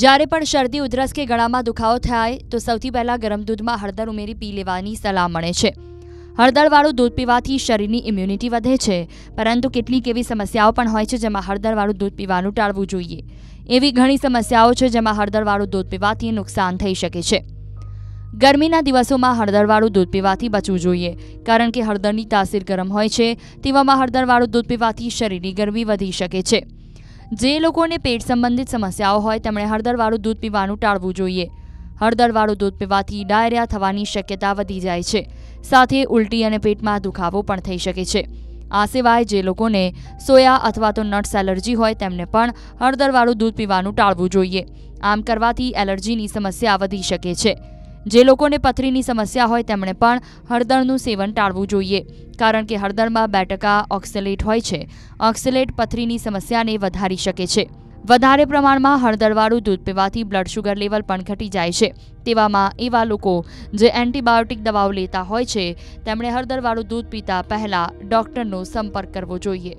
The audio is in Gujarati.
જ્યારે પણ શરદી ઉધરસ કે ગળામાં દુખાવો થાય તો સૌથી પહેલાં ગરમ દૂધમાં હળદર ઉમેરી પી લેવાની સલાહ મળે છે હળદરવાળું દૂધ પીવાથી શરીરની ઇમ્યુનિટી વધે છે પરંતુ કેટલીક એવી સમસ્યાઓ પણ હોય છે જેમાં હળદરવાળું દૂધ પીવાનું ટાળવું જોઈએ એવી ઘણી સમસ્યાઓ છે જેમાં હળદરવાળું દૂધ પીવાથી નુકસાન થઈ શકે છે ગરમીના દિવસોમાં હળદરવાળું દૂધ પીવાથી બચવું જોઈએ કારણ કે હળદરની તાસીર ગરમ હોય છે તેવામાં હળદરવાળું દૂધ પીવાથી શરીરની ગરમી વધી શકે છે જે લોકોને પેટ સંબંધિત સમસ્યાઓ હોય તેમણે હળદરવાળું દૂધ પીવાનું ટાળવું જોઈએ હળદરવાળું દૂધ પીવાથી ડાયરિયા થવાની શક્યતા વધી જાય છે સાથે ઉલટી અને પેટમાં દુખાવો પણ થઈ શકે છે આ સિવાય જે લોકોને સોયા અથવા તો નટ્સ એલર્જી હોય તેમને પણ હળદરવાળું દૂધ પીવાનું ટાળવું જોઈએ આમ કરવાથી એલર્જીની સમસ્યા વધી શકે છે જે લોકોને પથરીની સમસ્યા હોય તેમણે પણ હળદરનું સેવન ટાળવું જોઈએ કારણ કે હળદરમાં બે ટકા ઓક્સેલેટ હોય છે ઓક્સેલેટ પથરીની સમસ્યાને વધારી શકે છે વધારે પ્રમાણમાં હળદરવાળું દૂધ પીવાથી બ્લડ શુગર લેવલ પણ ઘટી જાય છે તેવામાં એવા લોકો જે એન્ટીબાયોટિક દવાઓ લેતા હોય છે તેમણે હળદરવાળું દૂધ પીતા પહેલાં ડૉક્ટરનો સંપર્ક કરવો જોઈએ